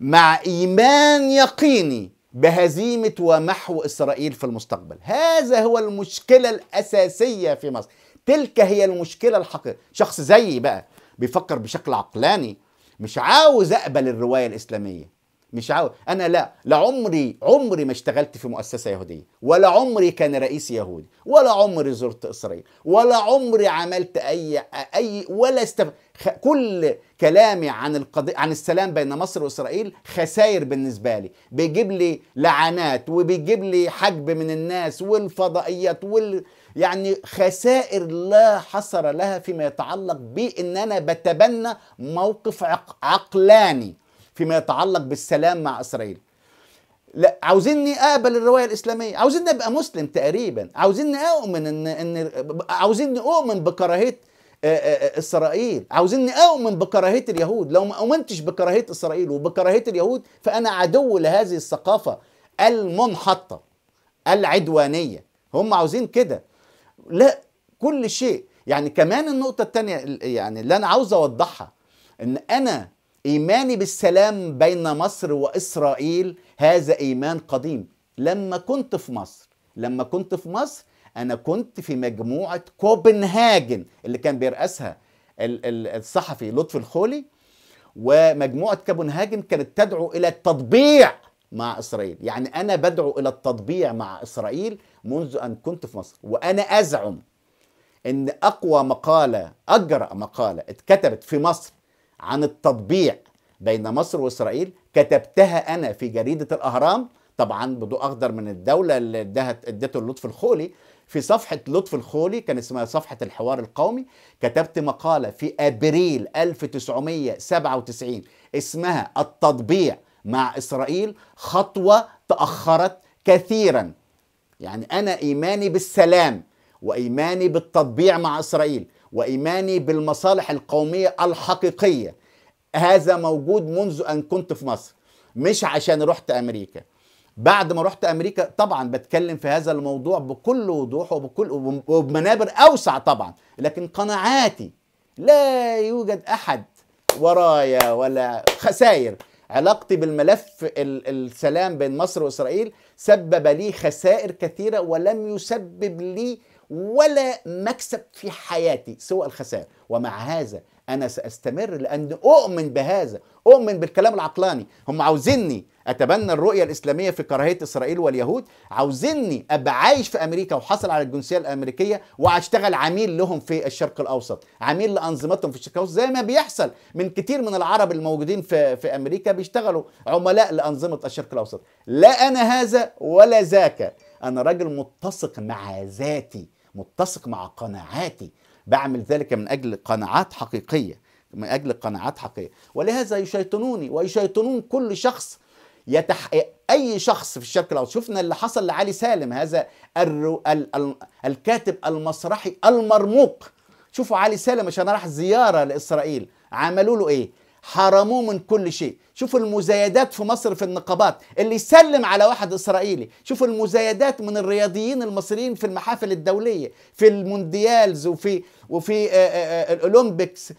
مع إيمان يقيني بهزيمة ومحو إسرائيل في المستقبل هذا هو المشكلة الأساسية في مصر تلك هي المشكلة الحقيقية شخص زيي بقى بيفكر بشكل عقلاني مش عاوز أقبل الرواية الإسلامية مش عاوز انا لا لعمري عمري ما اشتغلت في مؤسسه يهوديه ولا عمري كان رئيس يهودي ولا عمري زرت اسرائيل ولا عمري عملت اي اي ولا استف... خ... كل كلامي عن القضي... عن السلام بين مصر واسرائيل خسائر بالنسبه لي بيجيب لي لعنات وبيجيب لي حجب من الناس والفضائيات وال يعني خسائر لا حصر لها فيما يتعلق بان انا بتبنى موقف عق... عقلاني فيما يتعلق بالسلام مع اسرائيل لا عاوزيني اقبل الروايه الاسلاميه عاوزيني ابقى مسلم تقريبا عاوزيني اؤمن ان ان عاوزيني اؤمن بكراهيه آه، آه، آه، اسرائيل عاوزيني اؤمن بكراهيه اليهود لو ما اؤمنتش بكراهيه اسرائيل وبكراهيه اليهود فانا عدو لهذه الثقافه المنحطه العدوانيه هم عاوزين كده لا كل شيء يعني كمان النقطه الثانيه يعني اللي انا عاوز اوضحها ان انا إيماني بالسلام بين مصر وإسرائيل هذا إيمان قديم لما كنت في مصر لما كنت في مصر أنا كنت في مجموعة كوبنهاجن اللي كان بيرأسها الصحفي لطفي الخولي ومجموعة كوبنهاجن كانت تدعو إلى التطبيع مع إسرائيل يعني أنا بدعو إلى التطبيع مع إسرائيل منذ أن كنت في مصر وأنا أزعم ان اقوى مقاله اجرأ مقاله اتكتبت في مصر عن التطبيع بين مصر واسرائيل كتبتها انا في جريده الاهرام طبعا بضوء اخضر من الدوله اللي ادهت ادته لطفي الخولي في صفحه لطفي الخولي كان اسمها صفحه الحوار القومي كتبت مقاله في ابريل 1997 اسمها التطبيع مع اسرائيل خطوه تاخرت كثيرا يعني انا ايماني بالسلام وايماني بالتطبيع مع اسرائيل وإيماني بالمصالح القومية الحقيقية هذا موجود منذ أن كنت في مصر مش عشان رحت أمريكا بعد ما رحت أمريكا طبعا بتكلم في هذا الموضوع بكل وضوح وبكل وبمنابر أوسع طبعا لكن قناعاتي لا يوجد أحد ورايا ولا خسائر علاقتي بالملف السلام بين مصر واسرائيل سبب لي خسائر كثيره ولم يسبب لي ولا مكسب في حياتي سوى الخسارة ومع هذا أنا سأستمر لأن أؤمن بهذا أؤمن بالكلام العقلاني هم عاوزيني أتبنى الرؤية الإسلامية في كراهية إسرائيل واليهود عاوزيني أبقى عايش في أمريكا وحصل على الجنسية الأمريكية وأشتغل عميل لهم في الشرق الأوسط عميل لأنظمتهم في الشرق الأوسط زي ما بيحصل من كتير من العرب الموجودين في, في أمريكا بيشتغلوا عملاء لأنظمة الشرق الأوسط لا أنا هذا ولا ذاك أنا راجل متسق مع ذاتي متسق مع قناعاتي بعمل ذلك من اجل قناعات حقيقيه من اجل قناعات حقيقيه ولهذا يشيطنوني ويشيطنون كل شخص يتح... اي شخص في الشرق الاوسط شفنا اللي حصل لعلي سالم هذا ال... ال... ال... الكاتب المسرحي المرموق شوفوا علي سالم عشان راح زياره لاسرائيل عملوا له ايه حرموه من كل شيء شوفوا المزايدات في مصر في النقابات اللي يسلم على واحد إسرائيلي شوفوا المزايدات من الرياضيين المصريين في المحافل الدولية في المونديالز وفي وفي آه، آه، آه، الأولمبيكس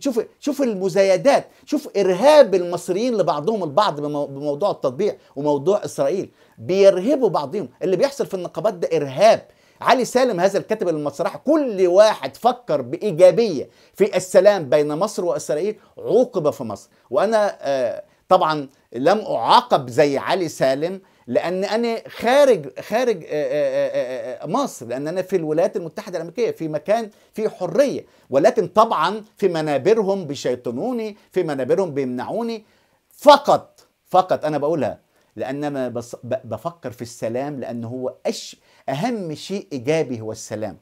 شوف شوف المزايدات شوف إرهاب المصريين لبعضهم البعض بموضوع التطبيع وموضوع إسرائيل بيرهبوا بعضهم اللي بيحصل في النقابات ده إرهاب علي سالم هذا الكاتب المسرحي كل واحد فكر بايجابيه في السلام بين مصر واسرائيل عوقب في مصر وانا آه، طبعا لم اعاقب زي علي سالم لان انا خارج خارج آه، آه، مصر لان انا في الولايات المتحده الامريكيه في مكان فيه حريه ولكن طبعا في منابرهم بيشيطنوني في منابرهم بيمنعوني فقط فقط انا بقولها لان انا بفكر في السلام لان هو أش اهم شيء ايجابي هو السلام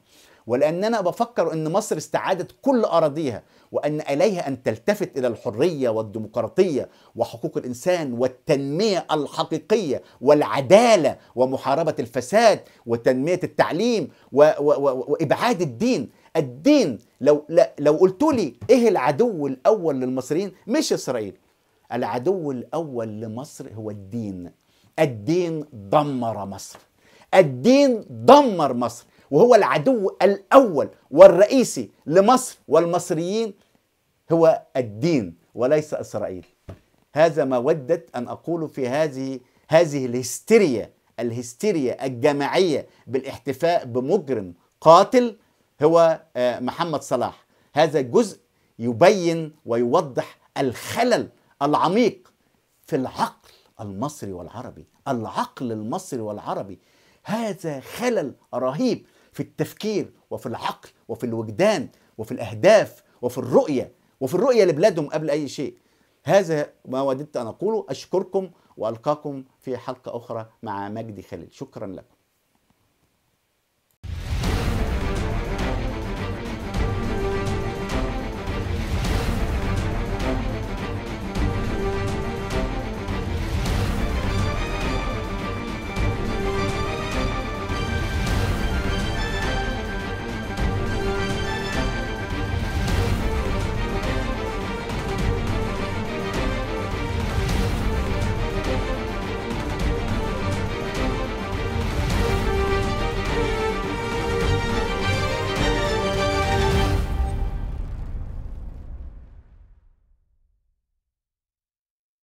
ولاننا بفكر ان مصر استعادت كل اراضيها وان عليها ان تلتفت الى الحريه والديمقراطيه وحقوق الانسان والتنميه الحقيقيه والعداله ومحاربه الفساد وتنميه التعليم و و و وابعاد الدين الدين لو لا لو قلت لي ايه العدو الاول للمصريين مش اسرائيل العدو الاول لمصر هو الدين الدين دمر مصر الدين دمر مصر وهو العدو الأول والرئيسي لمصر والمصريين هو الدين وليس إسرائيل هذا ما ودت أن أقوله في هذه هذه الهستيريا الهستيريا الجماعية بالاحتفاء بمجرم قاتل هو آه، محمد صلاح هذا جزء يبين ويوضح الخلل العميق في العقل المصري والعربي العقل المصري والعربي هذا خلل رهيب في التفكير وفي العقل وفي الوجدان وفي الأهداف وفي الرؤية وفي الرؤية لبلادهم قبل أي شيء هذا ما وددت أن أقوله أشكركم وألقاكم في حلقة أخرى مع مجدي خليل شكرا لكم